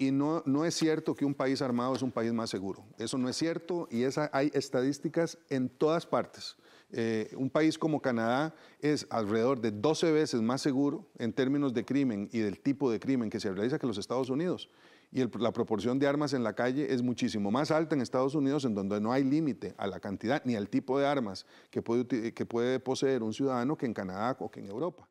Y no, no es cierto que un país armado es un país más seguro. Eso no es cierto y esa, hay estadísticas en todas partes. Eh, un país como Canadá es alrededor de 12 veces más seguro en términos de crimen y del tipo de crimen que se realiza que los Estados Unidos. Y la proporción de armas en la calle es muchísimo más alta en Estados Unidos, en donde no hay límite a la cantidad ni al tipo de armas que puede, que puede poseer un ciudadano que en Canadá o que en Europa.